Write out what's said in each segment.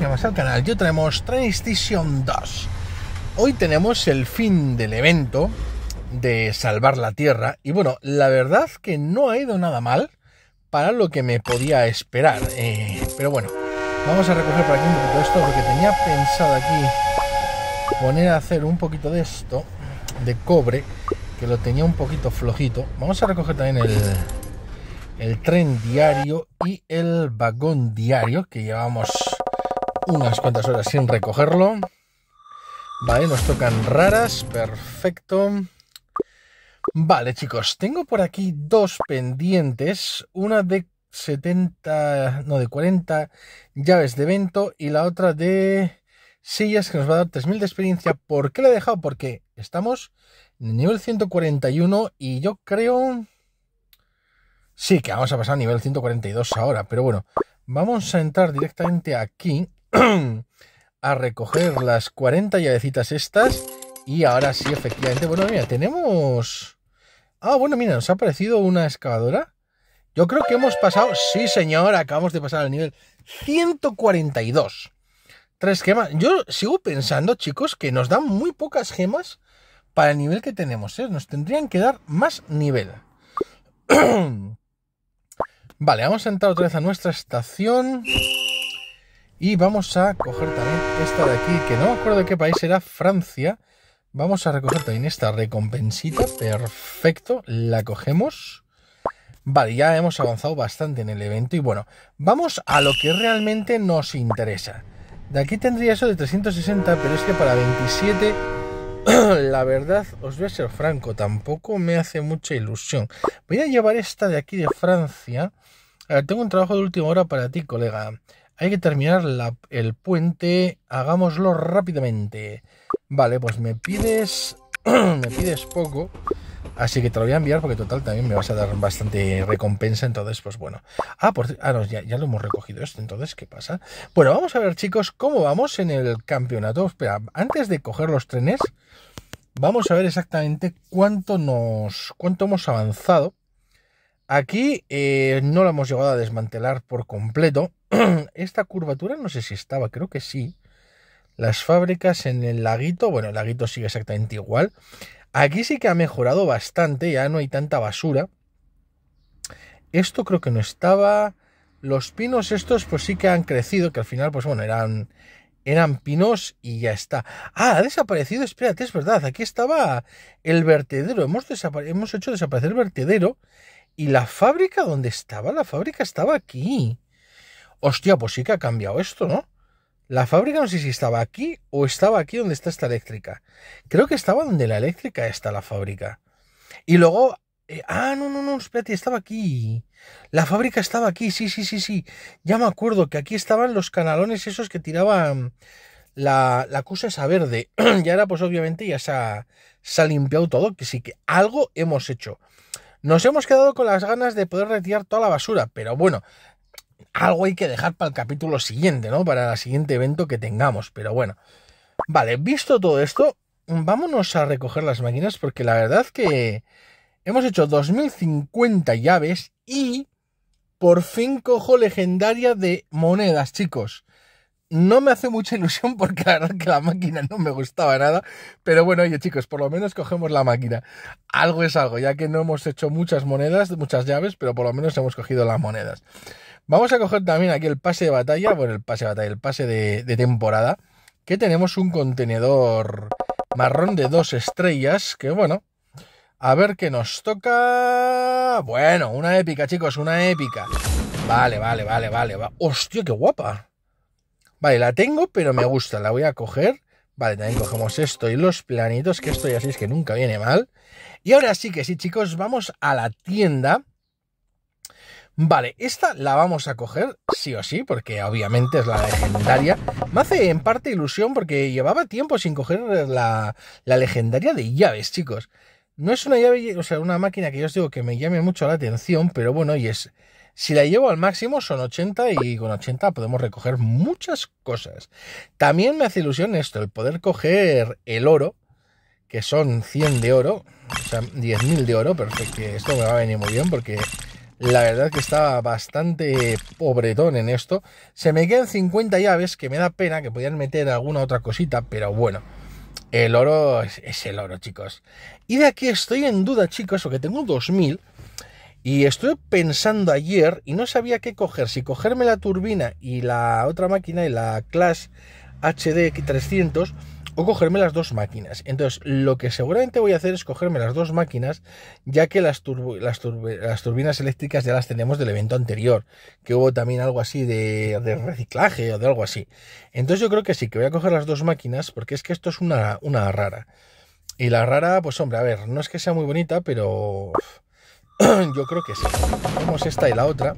más al canal, yo tenemos Station 2. Hoy tenemos el fin del evento de salvar la Tierra y bueno, la verdad que no ha ido nada mal para lo que me podía esperar. Eh, pero bueno, vamos a recoger por aquí un poquito esto porque tenía pensado aquí poner a hacer un poquito de esto, de cobre, que lo tenía un poquito flojito. Vamos a recoger también el, el tren diario y el vagón diario que llevamos unas cuantas horas sin recogerlo. Vale, nos tocan raras, perfecto. Vale, chicos, tengo por aquí dos pendientes, una de 70, no, de 40 llaves de evento y la otra de sillas que nos va a dar 3000 de experiencia. ¿Por qué la he dejado? Porque estamos en nivel 141 y yo creo... Sí, que vamos a pasar a nivel 142 ahora, pero bueno, vamos a entrar directamente aquí a recoger las 40 llavecitas estas. Y ahora sí, efectivamente, bueno, mira, tenemos... Ah, bueno, mira, nos ha aparecido una excavadora. Yo creo que hemos pasado... Sí, señor, acabamos de pasar al nivel 142. Tres gemas. Yo sigo pensando, chicos, que nos dan muy pocas gemas para el nivel que tenemos. ¿eh? Nos tendrían que dar más nivel. vale, vamos a entrar otra vez a nuestra estación. Y vamos a coger también esta de aquí, que no me acuerdo de qué país era, Francia. Vamos a recoger también esta recompensita, perfecto, la cogemos. Vale, ya hemos avanzado bastante en el evento y bueno, vamos a lo que realmente nos interesa. De aquí tendría eso de 360, pero es que para 27, la verdad, os voy a ser franco, tampoco me hace mucha ilusión. Voy a llevar esta de aquí de Francia. A ver, tengo un trabajo de última hora para ti, colega. Hay que terminar el puente. Hagámoslo rápidamente. Vale, pues me pides... me pides poco. Así que te lo voy a enviar porque total también me vas a dar bastante recompensa. Entonces, pues bueno. Ah, por, ah, ya, lo hemos recogido esto. Entonces, ¿qué pasa? Bueno, vamos a ver chicos cómo vamos en el campeonato. Espera, antes de coger los trenes, vamos a ver exactamente cuánto nos... cuánto hemos avanzado. Aquí eh, no lo hemos llegado a desmantelar por completo. esta curvatura no sé si estaba, creo que sí. Las fábricas en el laguito, bueno, el laguito sigue exactamente igual. Aquí sí que ha mejorado bastante, ya no hay tanta basura. Esto creo que no estaba. Los pinos estos pues sí que han crecido, que al final pues bueno, eran, eran pinos y ya está. Ah, ha desaparecido, espérate, es verdad, aquí estaba el vertedero. Hemos, hemos hecho desaparecer el vertedero y la fábrica donde estaba, la fábrica estaba aquí hostia, pues sí que ha cambiado esto, ¿no? La fábrica no sé si estaba aquí o estaba aquí donde está esta eléctrica. Creo que estaba donde la eléctrica está la fábrica. Y luego... Eh, ah, no, no, no, espérate, estaba aquí. La fábrica estaba aquí, sí, sí, sí, sí. Ya me acuerdo que aquí estaban los canalones esos que tiraban la, la cosa esa verde. y ahora, pues obviamente ya se se ha limpiado todo, que sí que algo hemos hecho. Nos hemos quedado con las ganas de poder retirar toda la basura, pero bueno, algo hay que dejar para el capítulo siguiente, ¿no? Para el siguiente evento que tengamos, pero bueno. Vale, visto todo esto, vámonos a recoger las máquinas porque la verdad que hemos hecho 2050 llaves y por fin cojo legendaria de monedas, chicos. No me hace mucha ilusión porque la verdad que la máquina no me gustaba nada. Pero bueno, oye chicos, por lo menos cogemos la máquina. Algo es algo, ya que no hemos hecho muchas monedas, muchas llaves, pero por lo menos hemos cogido las monedas. Vamos a coger también aquí el pase de batalla, bueno, el pase de batalla, el pase de, temporada, que tenemos un contenedor marrón de dos estrellas, que bueno, a ver qué nos toca. Bueno, una épica, chicos, una épica. Vale, vale, vale, vale. Hostia, qué guapa. Vale, la tengo, pero me gusta. La voy a coger. Vale, también cogemos esto y los planitos, que esto ya sí es que nunca viene mal. Y ahora sí que sí, chicos, vamos a la tienda Vale, esta la vamos a coger sí o sí, porque obviamente es la legendaria. Me hace en parte ilusión porque llevaba tiempo sin coger la, legendaria de llaves, chicos. No es una llave, o sea, una máquina que yo os digo que me llame mucho la atención, pero bueno, y es... Si la llevo al máximo son 80 y con 80 podemos recoger muchas cosas. También me hace ilusión esto, el poder coger el oro, que son 100 de oro, o sea, 10.000 de oro, perfecto, esto me va a venir muy bien porque la verdad que estaba bastante pobredón en esto. Se me quedan 50 llaves, que me da pena que podían meter alguna otra cosita, pero bueno. El oro es, el oro, chicos. Y de aquí estoy en duda, chicos, porque tengo 2000. Y estoy pensando ayer y no sabía qué coger, si cogerme la turbina y la otra máquina y la Clash HD 300 o cogerme las dos máquinas. Entonces, lo que seguramente voy a hacer es cogerme las dos máquinas, ya que las, las, turbinas eléctricas ya las tenemos del evento anterior, que hubo también algo así de, de, reciclaje o de algo así. Entonces, yo creo que sí, que voy a coger las dos máquinas, porque es que esto es una, una rara. Y la rara, pues hombre, a ver, no es que sea muy bonita, pero yo creo que sí. Tenemos esta y la otra.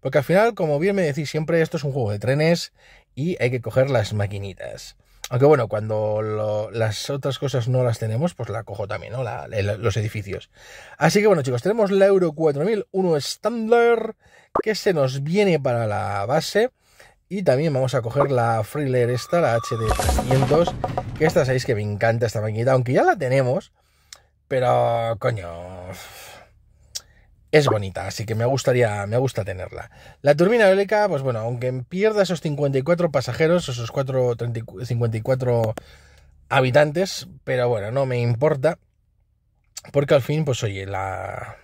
Porque al final, como bien me decís siempre, esto es un juego de trenes y hay que coger las maquinitas. Aunque bueno, cuando las otras cosas no las tenemos, pues la cojo también, ¿no? los edificios. Así que bueno, chicos, tenemos la Euro 4000, uno estándar, que se nos viene para la base. Y también vamos a coger la Freeler esta, la HD300, que esta sabéis que me encanta esta maquinita, aunque ya la tenemos, pero coño, es bonita, así que me gustaría, me gusta tenerla. La turbina eólica, pues bueno, aunque pierda esos 54 pasajeros, esos 4, 54 habitantes, pero bueno, no me importa, porque al fin, pues oye, la,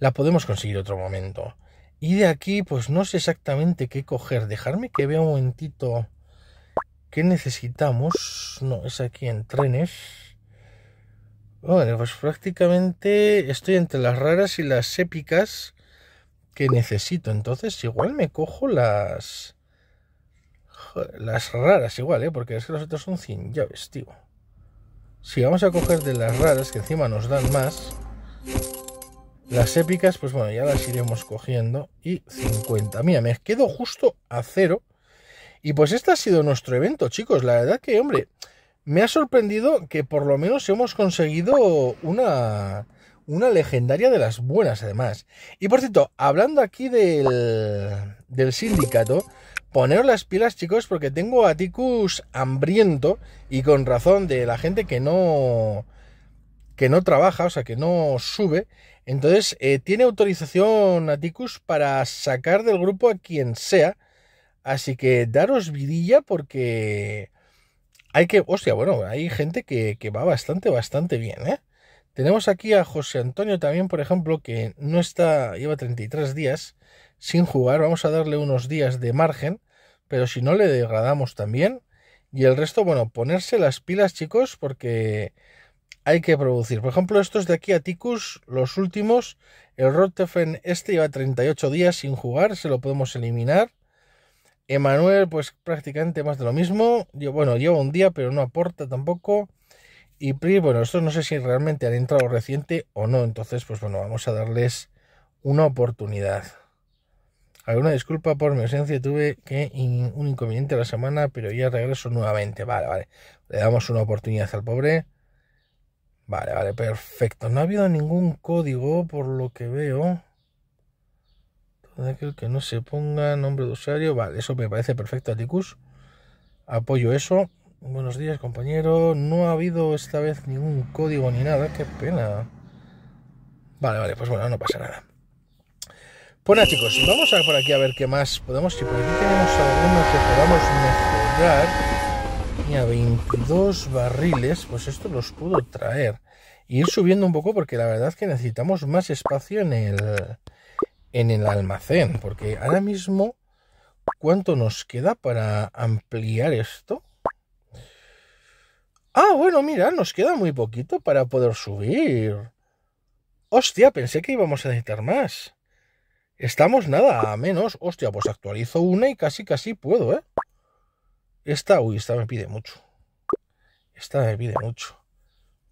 la podemos conseguir otro momento. Y de aquí, pues no sé exactamente qué coger. Dejarme que vea un momentito qué necesitamos. No, es aquí en trenes. Bueno, pues prácticamente estoy entre las raras y las épicas que necesito. Entonces, igual me cojo las. las raras, igual, ¿eh? Porque es que los otros son 100 llaves, tío. Si vamos a coger de las raras, que encima nos dan más. Las épicas, pues bueno, ya las iremos cogiendo. Y 50. Mira, me quedo justo a cero. Y pues este ha sido nuestro evento, chicos. La verdad que, hombre me ha sorprendido que por lo menos hemos conseguido una, una legendaria de las buenas, además. Y por cierto, hablando aquí del, del sindicato, poneros las pilas, chicos, porque tengo a Ticus hambriento y con razón de la gente que no que no trabaja, o sea, que no sube. Entonces, eh, tiene autorización Ticus para sacar del grupo a quien sea. Así que daros vidilla porque hay que, hostia, bueno, hay gente que, va bastante, bastante bien, ¿eh? Tenemos aquí a José Antonio también, por ejemplo, que no está, lleva 33 días sin jugar. Vamos a darle unos días de margen, pero si no le degradamos también. Y el resto, bueno, ponerse las pilas, chicos, porque hay que producir. Por ejemplo, estos de aquí a Ticus, los últimos, el Rotefen este lleva 38 días sin jugar, se lo podemos eliminar. Emanuel, pues prácticamente más de lo mismo. Yo, bueno, llevo un día, pero no aporta tampoco. Y PRI, bueno, esto no sé si realmente ha entrado reciente o no. Entonces, pues bueno, vamos a darles una oportunidad. Alguna disculpa por mi ausencia, tuve que un inconveniente la semana, pero ya regreso nuevamente. Vale, vale. Le damos una oportunidad al pobre. Vale, vale, perfecto. No ha habido ningún código por lo que veo. Aquel que no se ponga nombre de usuario. Vale, eso me parece perfecto, Aticus. Apoyo eso. Buenos días, compañero. No ha habido esta vez ningún código ni nada. Qué pena. Vale, vale, pues bueno, no pasa nada. Bueno, chicos, vamos a por aquí a ver qué más podemos. Si por aquí tenemos alguno que podamos mejorar. a 22 barriles. Pues esto los puedo traer. Y ir subiendo un poco porque la verdad es que necesitamos más espacio en el en el almacén, porque ahora mismo, ¿cuánto nos queda para ampliar esto? Ah, bueno, mira, nos queda muy poquito para poder subir. Hostia, pensé que íbamos a necesitar más. Estamos nada a menos. Hostia, pues actualizo una y casi casi puedo, ¿eh? Esta, uy, esta me pide mucho. Esta me pide mucho.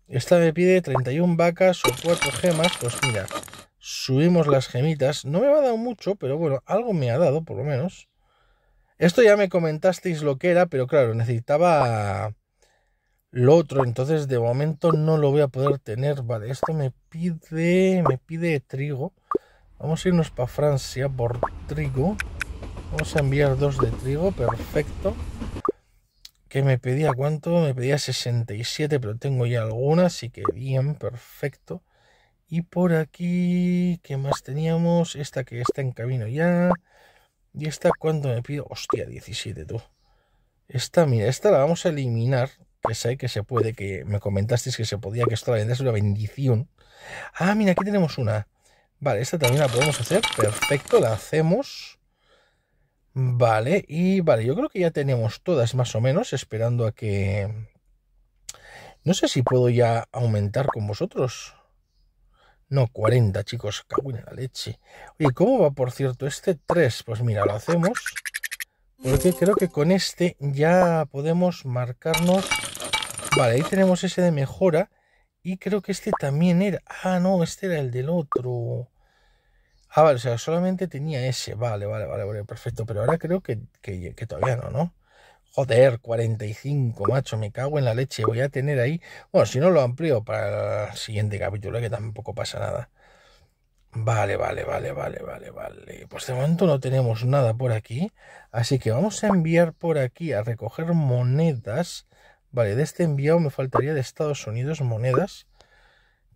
Esta me pide 31 vacas o 4 gemas. Pues mira, Subimos las gemitas. No me ha dado mucho, pero bueno, algo me ha dado, por lo menos. Esto ya me comentasteis lo que era, pero claro, necesitaba lo otro. Entonces, de momento no lo voy a poder tener. Vale, esto me pide, me pide trigo. Vamos a irnos para Francia por trigo. Vamos a enviar dos de trigo, perfecto. ¿Qué me pedía cuánto? Me pedía 67, pero tengo ya alguna, así que bien, perfecto. Y por aquí, ¿qué más teníamos? Esta que está en camino ya. Y esta cuando me pido... Hostia, 17 tú. Esta, mira, esta la vamos a eliminar. Que sé que se puede, que me comentasteis que se podía, que esto la es una bendición. Ah, mira, aquí tenemos una. Vale, esta también la podemos hacer. Perfecto, la hacemos. Vale, y vale, yo creo que ya tenemos todas más o menos, esperando a que... No sé si puedo ya aumentar con vosotros. No, 40, chicos. en la leche. Oye, ¿cómo va, por cierto, este 3? Pues mira, lo hacemos. Porque creo que con este ya podemos marcarnos... Vale, ahí tenemos ese de mejora. Y creo que este también era... Ah, no, este era el del otro. Ah, vale, o sea, solamente tenía ese. Vale, vale, vale, vale perfecto. Pero ahora creo que, que todavía no, ¿no? Joder, 45, macho, me cago en la leche. Voy a tener ahí. Bueno, si no lo amplio para el siguiente capítulo, que tampoco pasa nada. Vale, vale, vale, vale, vale, vale. Pues de momento no tenemos nada por aquí. Así que vamos a enviar por aquí a recoger monedas. Vale, de este enviado me faltaría de Estados Unidos monedas.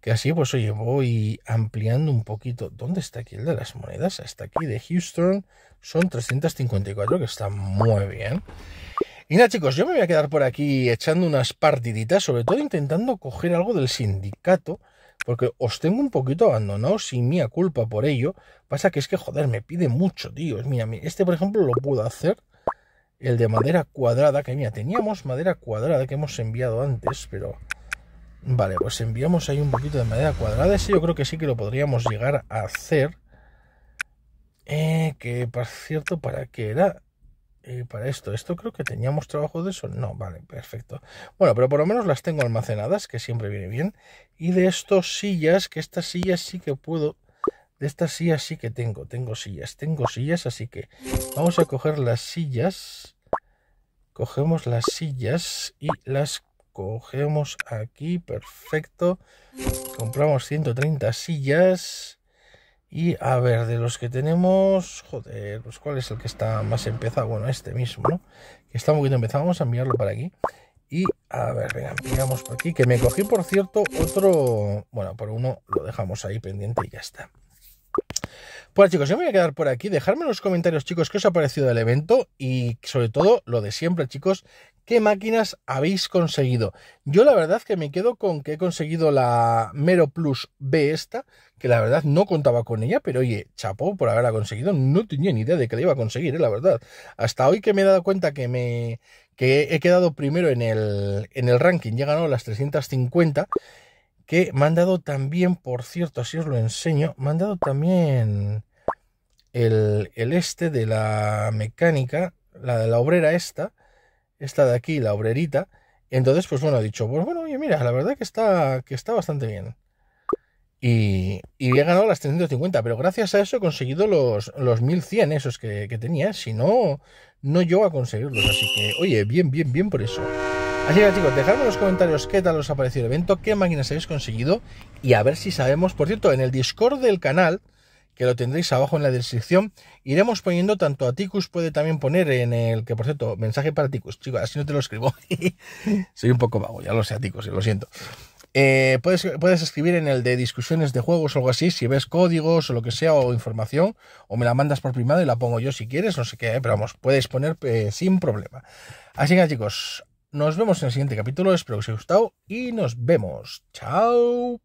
Que así, pues oye, voy ampliando un poquito. ¿Dónde está aquí el de las monedas? Hasta aquí de Houston son 354, que está muy bien. Y nada, chicos, yo me voy a quedar por aquí echando unas partiditas, sobre todo intentando coger algo del sindicato, porque os tengo un poquito abandonados sin mía culpa por ello. Pasa que es que, joder, me pide mucho, tío. Mira, este, por ejemplo, lo puedo hacer. El de madera cuadrada, que mira, teníamos madera cuadrada que hemos enviado antes, pero... Vale, pues enviamos ahí un poquito de madera cuadrada. Ese yo creo que sí que lo podríamos llegar a hacer. Eh, que, por cierto, ¿para qué era? Eh, para esto, esto creo que teníamos trabajo de eso. No, vale, perfecto. Bueno, pero por lo menos las tengo almacenadas, que siempre viene bien. Y de estas sillas, que estas sillas sí que puedo... De estas sillas sí que tengo, tengo sillas, tengo sillas, así que vamos a coger las sillas. Cogemos las sillas y las cogemos aquí, perfecto. Compramos 130 sillas. Y a ver, de los que tenemos, joder, pues cuál es el que está más empezado. Bueno, este mismo, ¿no? Que está un poquito empezado. Vamos a enviarlo para aquí. Y a ver, venga, miramos por aquí. Que me cogí, por cierto, otro. Bueno, por uno lo dejamos ahí pendiente y ya está. Pues chicos, yo me voy a quedar por aquí. Dejadme en los comentarios, chicos, qué os ha parecido el evento y sobre todo lo de siempre, chicos, qué máquinas habéis conseguido. Yo la verdad que me quedo con que he conseguido la Mero Plus B esta, que la verdad no contaba con ella, pero oye, chapó por haberla conseguido, no tenía ni idea de que la iba a conseguir, eh, la verdad. Hasta hoy que me he dado cuenta que me que he quedado primero en el, en el ranking, ya ganó las 350, que me han dado también, por cierto, si os lo enseño, me han dado también el, el este de la mecánica, la de la obrera esta, esta de aquí, la obrerita. Entonces, pues bueno, he dicho, pues bueno, oye, mira, la verdad que está, que está bastante bien. Y, he ganado las 350, pero gracias a eso he conseguido los, los 1100 esos que, que, tenía. Si no, no llego a conseguirlos. Así que, oye, bien, bien, bien por eso. Así que chicos, dejadme en los comentarios qué tal os ha parecido el evento, qué máquinas habéis conseguido y a ver si sabemos. Por cierto, en el Discord del canal que lo tendréis abajo en la descripción. Iremos poniendo tanto a Ticus, puede también poner en el que, por cierto, mensaje para Ticus, chicos, así no te lo escribo. Soy un poco vago, ya lo sé, Ticus, lo siento. Eh, puedes, puedes, escribir en el de discusiones de juegos o algo así, si ves códigos o lo que sea, o información, o me la mandas por privado y la pongo yo si quieres, no sé qué, eh, pero vamos, puedes poner eh, sin problema. Así que chicos, nos vemos en el siguiente capítulo, espero que os haya gustado y nos vemos. Chao.